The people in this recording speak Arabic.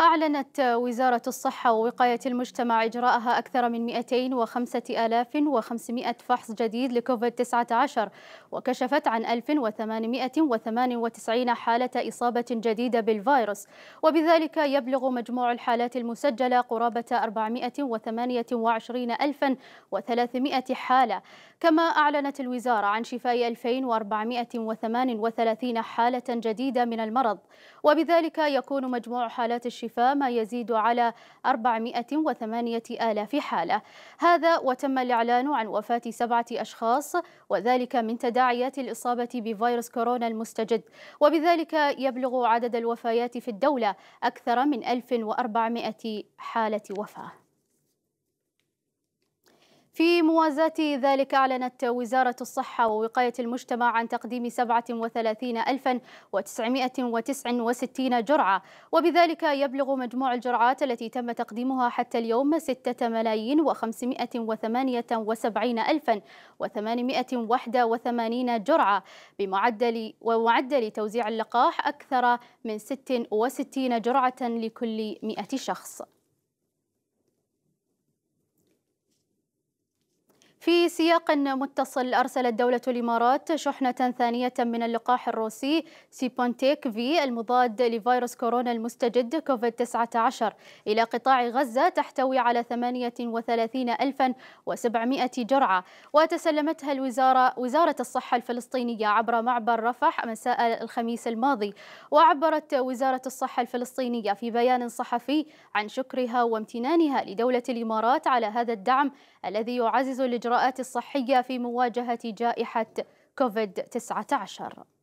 أعلنت وزارة الصحة ووقاية المجتمع إجراءها أكثر من 205500 فحص جديد لكوفيد-19 وكشفت عن 1898 حالة إصابة جديدة بالفيروس وبذلك يبلغ مجموع الحالات المسجلة قرابة 428300 حالة كما أعلنت الوزارة عن شفاء 2438 حالة جديدة من المرض وبذلك يكون مجموع حالات الشفاء الضعيفة ما يزيد على 408 آلاف حالة هذا وتم الإعلان عن وفاة سبعة أشخاص وذلك من تداعيات الإصابة بفيروس كورونا المستجد وبذلك يبلغ عدد الوفيات في الدولة أكثر من 1400 حالة وفاة في موازاة ذلك أعلنت وزارة الصحة ووقاية المجتمع عن تقديم 37969 جرعة وبذلك يبلغ مجموع الجرعات التي تم تقديمها حتى اليوم 6 ملايين و و881 جرعة بمعدل ومعدل توزيع اللقاح أكثر من 66 جرعة لكل 100 شخص في سياق متصل أرسلت دولة الإمارات شحنة ثانية من اللقاح الروسي سيبونتيك في المضاد لفيروس كورونا المستجد كوفيد 19 إلى قطاع غزة تحتوي على 38700 جرعة وتسلمتها الوزارة وزارة الصحة الفلسطينية عبر معبر رفح مساء الخميس الماضي وعبرت وزارة الصحة الفلسطينية في بيان صحفي عن شكرها وامتنانها لدولة الإمارات على هذا الدعم الذي يعزز الإجراءات الإجراءات الصحية في مواجهة جائحة كوفيد-19